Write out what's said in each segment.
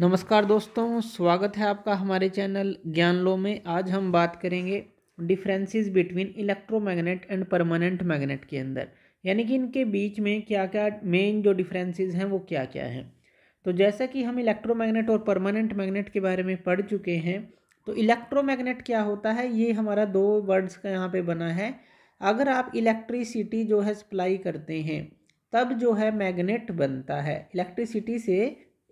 नमस्कार दोस्तों स्वागत है आपका हमारे चैनल ज्ञान लो में आज हम बात करेंगे differences between electromagnet and permanent magnet के अंदर यानी कि इनके बीच में क्या क्या मेन जो डिफरेंसेस हैं वो क्या क्या हैं तो जैसा कि हम इलेक्ट्रोमैग्नेट और परमानेंट मैग्नेट के बारे में पढ़ चुके हैं तो इलेक्ट्रोमैग्नेट क्या होता है ये हमारा दो वर्ड्स का यहाँ पे बना है अगर आप इलेक्ट्रिसिटी जो है सप्लाई करते हैं तब जो है मैग्नेट बनता है इलेक्ट्रिसिटी से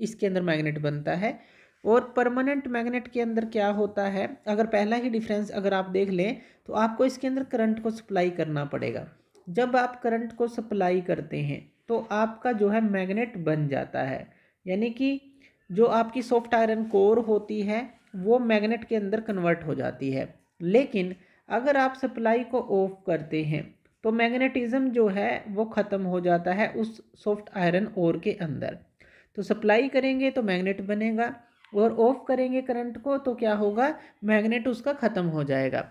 इसके अंदर मैग्नेट बनता है और परमानेंट मैग्नेट के अंदर क्या होता है अगर पहला ही डिफरेंस अगर आप देख लें तो आपको इसके अंदर करंट को सप्लाई करना पड़ेगा जब आप करंट को सप्लाई करते हैं तो आपका जो है मैग्नेट बन जाता है यानी कि जो आपकी सॉफ्ट आयरन कोर होती है वो मैग्नेट के अंदर कन्वर्ट हो जाती है लेकिन अगर आप सप्लाई को ऑफ करते हैं तो मैग्नेटिज़्म जो है वो ख़त्म हो जाता है उस सॉफ्ट आयरन ओर के अंदर तो सप्लाई करेंगे तो मैग्नेट बनेगा और ऑफ करेंगे करंट को तो क्या होगा मैग्नेट उसका ख़त्म हो जाएगा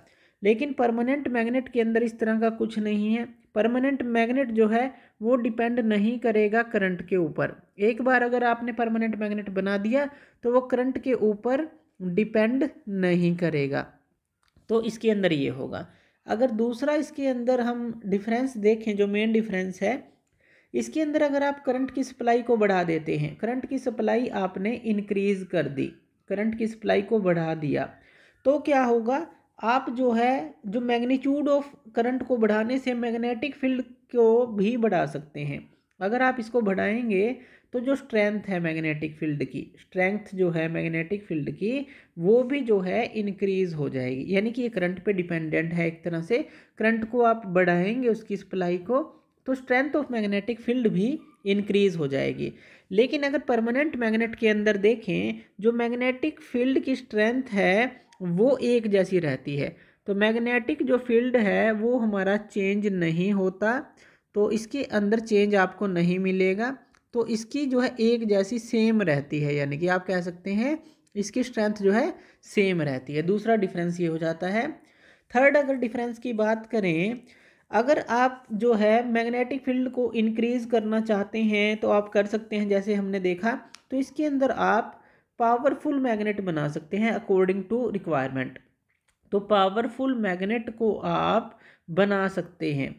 लेकिन परमानेंट मैग्नेट के अंदर इस तरह का कुछ नहीं है परमानेंट मैग्नेट जो है वो डिपेंड नहीं करेगा करंट के ऊपर एक बार अगर आपने परमानेंट मैग्नेट बना दिया तो वो करंट के ऊपर डिपेंड नहीं करेगा तो इसके अंदर ये होगा अगर दूसरा इसके अंदर हम डिफरेंस देखें जो मेन डिफरेंस है इसके अंदर अगर आप करंट की सप्लाई को बढ़ा देते हैं करंट की सप्लाई आपने इनक्रीज़ कर दी करंट की सप्लाई को बढ़ा दिया तो क्या होगा आप जो है जो मैग्नीट्यूड ऑफ करंट को बढ़ाने से मैग्नेटिक फील्ड को भी बढ़ा सकते हैं अगर आप इसको बढ़ाएंगे तो जो स्ट्रेंथ है मैग्नेटिक फील्ड की स्ट्रेंथ जो है मैग्नेटिक फील्ड की वो भी जो है इनक्रीज़ हो जाएगी यानी कि ये करंट पे डिपेंडेंट है एक तरह से करंट को आप बढ़ाएंगे उसकी सप्लाई को तो स्ट्रेंथ ऑफ मैग्नेटिक फील्ड भी इंक्रीज हो जाएगी लेकिन अगर परमानेंट मैग्नेट के अंदर देखें जो मैग्नेटिक फील्ड की स्ट्रेंथ है वो एक जैसी रहती है तो मैग्नेटिक जो फील्ड है वो हमारा चेंज नहीं होता तो इसके अंदर चेंज आपको नहीं मिलेगा तो इसकी जो है एक जैसी सेम रहती है यानी कि आप कह सकते हैं इसकी स्ट्रेंथ जो है सेम रहती है दूसरा डिफरेंस ये हो जाता है थर्ड अगर डिफरेंस की बात करें अगर आप जो है मैग्नेटिक फील्ड को इनक्रीज़ करना चाहते हैं तो आप कर सकते हैं जैसे हमने देखा तो इसके अंदर आप पावरफुल मैग्नेट बना सकते हैं अकॉर्डिंग टू रिक्वायरमेंट तो पावरफुल मैग्नेट को आप बना सकते हैं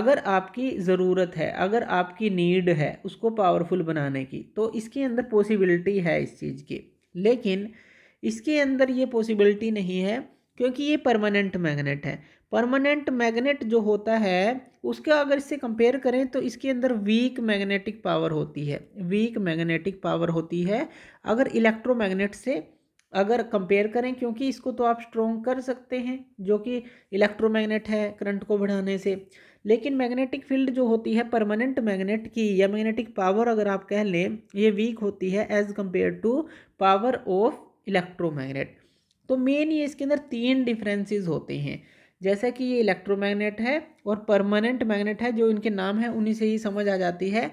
अगर आपकी ज़रूरत है अगर आपकी नीड है उसको पावरफुल बनाने की तो इसके अंदर पॉसिबिलिटी है इस चीज़ की लेकिन इसके अंदर ये पॉसिबिलिटी नहीं है क्योंकि ये परमानेंट मैग्नेट है परमानेंट मैग्नेट जो होता है उसका अगर इससे कंपेयर करें तो इसके अंदर वीक मैग्नेटिक पावर होती है वीक मैग्नेटिक पावर होती है अगर इलेक्ट्रोमैग्नेट से अगर कंपेयर करें क्योंकि इसको तो आप स्ट्रॉन्ग कर सकते हैं जो कि इलेक्ट्रोमैग्नेट है करंट को बढ़ाने से लेकिन मैग्नेटिक फील्ड जो होती है परमानेंट मैग्नेट की या मैग्नेटिक पावर अगर आप कह लें ये वीक होती है as compared to power of electromagnet तो मेन ये इसके अंदर तीन डिफरेंसेस होते हैं जैसे कि ये इलेक्ट्रोमैग्नेट है और परमानेंट मैग्नेट है जो इनके नाम है उन्हीं से ही समझ आ जाती है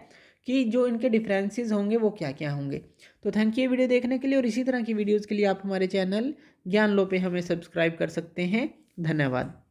कि जो इनके डिफरेंसेस होंगे वो क्या क्या होंगे तो थैंक यू वीडियो देखने के लिए और इसी तरह की वीडियोज़ के लिए आप हमारे चैनल ज्ञान लो पे हमें सब्सक्राइब कर सकते हैं धन्यवाद